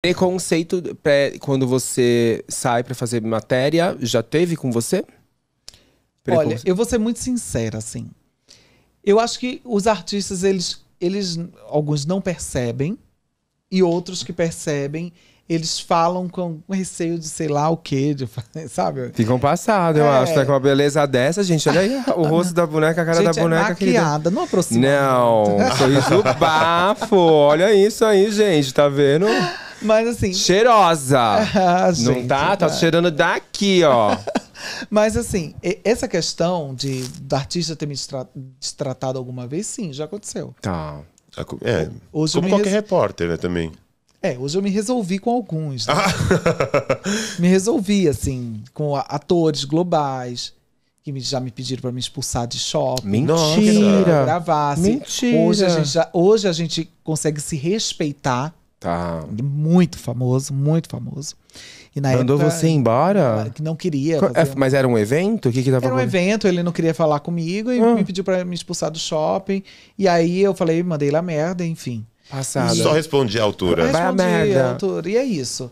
Preconceito pré, quando você sai para fazer matéria, já teve com você? Preconce... Olha, eu vou ser muito sincera, assim. Eu acho que os artistas, eles, eles alguns não percebem, e outros que percebem, eles falam com receio de sei lá o quê, de, sabe? Ficam passados, é. eu acho, Tá Com uma beleza dessa, gente. Olha aí o rosto da boneca, a cara gente, da é boneca. É maquiada, não aproxima. Não, sorriso bafo. Olha isso aí, gente, tá vendo? Mas assim. Cheirosa! Ah, gente, não tá? tá? Tá cheirando daqui, ó. Mas assim, essa questão de do artista ter me destratado alguma vez, sim, já aconteceu. Tá. É, é hoje como qualquer res... repórter, né, também. É, hoje eu me resolvi com alguns. Né? Ah. me resolvi, assim, com atores globais que já me pediram para me expulsar de shopping. Mentira! gravasse. Assim. Mentira! Hoje a, gente já, hoje a gente consegue se respeitar Tá. Muito famoso, muito famoso. E na Mandou época, você embora? Ah, que não queria. É, mas era um evento? O que que tava Era um evento, ele não queria falar comigo e ah. me pediu para me expulsar do shopping. E aí eu falei, mandei lá merda, enfim. passado Só respondi à altura. Respondi Vai a merda. A altura, e é isso.